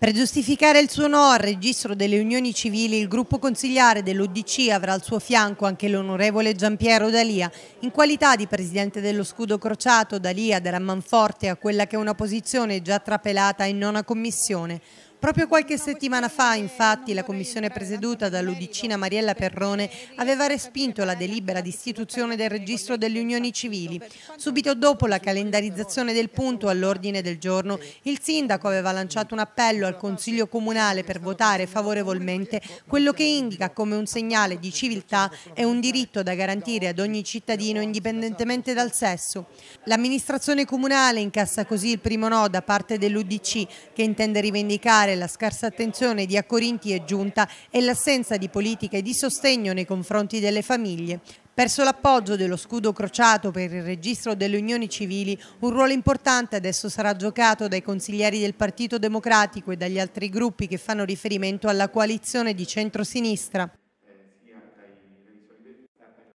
Per giustificare il suo no al registro delle unioni civili, il gruppo consigliare dell'Udc avrà al suo fianco anche l'onorevole Giampiero Dalia. In qualità di presidente dello scudo crociato, Dalia darà manforte a quella che è una posizione già trapelata in nona commissione. Proprio qualche settimana fa, infatti, la commissione presieduta dall'Udicina Mariella Perrone aveva respinto la delibera di istituzione del registro delle unioni civili. Subito dopo la calendarizzazione del punto all'ordine del giorno, il sindaco aveva lanciato un appello al Consiglio Comunale per votare favorevolmente quello che indica come un segnale di civiltà e un diritto da garantire ad ogni cittadino indipendentemente dal sesso. L'amministrazione comunale incassa così il primo no da parte dell'Udc che intende rivendicare particolare la scarsa attenzione di Accorinti e Giunta e l'assenza di politiche di sostegno nei confronti delle famiglie. Perso l'appoggio dello scudo crociato per il registro delle unioni civili, un ruolo importante adesso sarà giocato dai consiglieri del Partito Democratico e dagli altri gruppi che fanno riferimento alla coalizione di centrosinistra.